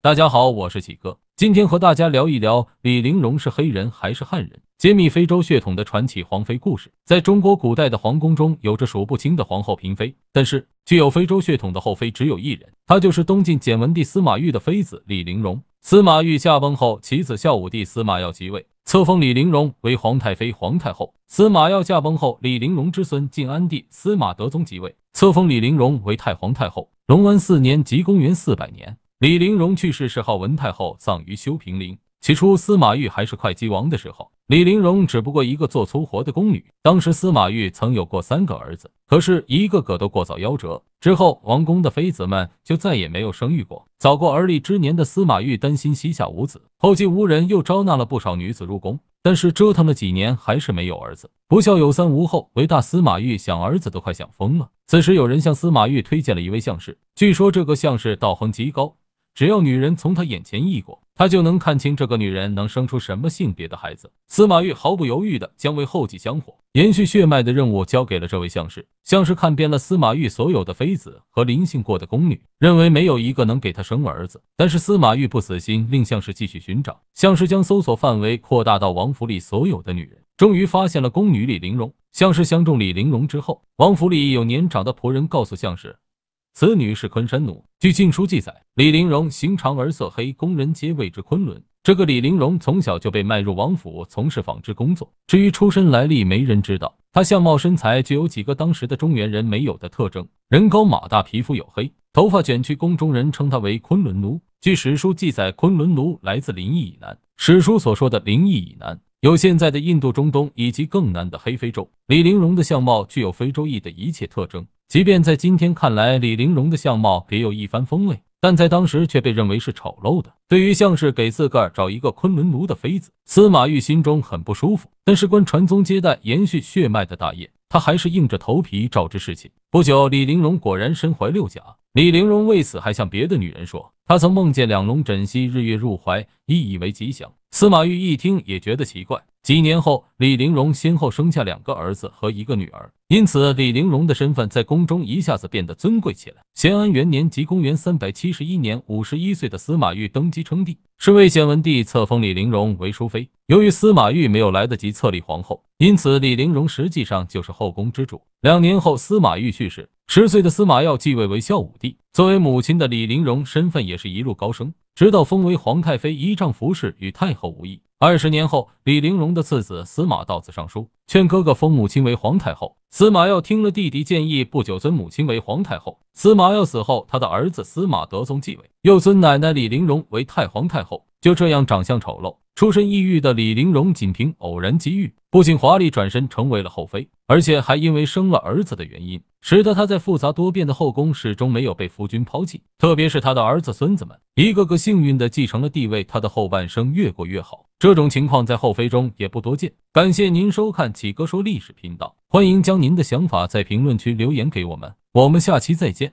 大家好，我是喜哥，今天和大家聊一聊李玲容是黑人还是汉人，揭秘非洲血统的传奇皇妃故事。在中国古代的皇宫中，有着数不清的皇后嫔妃，但是具有非洲血统的后妃只有一人，她就是东晋简文帝司马昱的妃子李玲容。司马昱驾崩后，其子孝武帝司马曜即位，册封李玲容为皇太妃、皇太后。司马曜驾崩后，李玲容之孙晋安帝司马德宗即位，册封李玲容为太皇太后。隆安四年，即公元四百年。李玲容去世谥号文太后，葬于修平陵。起初司马懿还是会稽王的时候，李玲容只不过一个做粗活的宫女。当时司马懿曾有过三个儿子，可是一个个都过早夭折。之后王宫的妃子们就再也没有生育过。早过而立之年的司马懿担心膝下无子，后继无人，又招纳了不少女子入宫。但是折腾了几年，还是没有儿子。不孝有三，无后为大。司马懿想儿子都快想疯了。此时有人向司马懿推荐了一位相士，据说这个相士道行极高。只要女人从他眼前一过，他就能看清这个女人能生出什么性别的孩子。司马玉毫不犹豫地将为后继香火、延续血脉的任务交给了这位相士。相士看遍了司马玉所有的妃子和临幸过的宫女，认为没有一个能给他生儿子。但是司马玉不死心，令相士继续寻找。相士将搜索范围扩大到王府里所有的女人，终于发现了宫女李玲珑。相士相中李玲珑之后，王府里有年长的仆人告诉相士。此女是昆山奴。据《晋书》记载，李玲珑形长而色黑，宫人皆谓之昆仑。这个李玲珑从小就被卖入王府，从事纺织工作。至于出身来历，没人知道。她相貌身材具有几个当时的中原人没有的特征：人高马大，皮肤黝黑，头发卷曲。宫中人称她为昆仑奴。据史书记载，昆仑奴来自临邑以南。史书所说的临邑以南，有现在的印度、中东以及更南的黑非洲。李玲珑的相貌具有非洲裔的一切特征。即便在今天看来，李玲珑的相貌别有一番风味，但在当时却被认为是丑陋的。对于像是给自个儿找一个昆仑奴的妃子，司马懿心中很不舒服。但事关传宗接代、延续血脉的大业，他还是硬着头皮照之事情。不久，李玲珑果然身怀六甲。李玲珑为此还向别的女人说，她曾梦见两龙枕席，日月入怀，意以为吉祥。司马懿一听也觉得奇怪。几年后，李玲容先后生下两个儿子和一个女儿，因此李玲容的身份在宫中一下子变得尊贵起来。咸安元年即公元三百七十一年，五十一岁的司马昱登基称帝，是为咸文帝，册封李玲容为淑妃。由于司马昱没有来得及册立皇后，因此李玲容实际上就是后宫之主。两年后，司马昱去世，十岁的司马曜继位为孝武帝。作为母亲的李玲容，身份也是一路高升，直到封为皇太妃，依仗服饰与太后无异。二十年后，李玲珑的次子司马道子上书，劝哥哥封母亲为皇太后。司马曜听了弟弟建议，不久尊母亲为皇太后。司马曜死后，他的儿子司马德宗继位，又尊奶奶李玲珑为太皇太后。就这样，长相丑陋、出身异域的李玲珑，仅凭偶然机遇，不仅华丽转身，成为了后妃。而且还因为生了儿子的原因，使得她在复杂多变的后宫始终没有被夫君抛弃。特别是她的儿子、孙子们，一个个幸运的继承了地位，她的后半生越过越好。这种情况在后妃中也不多见。感谢您收看启哥说历史频道，欢迎将您的想法在评论区留言给我们，我们下期再见。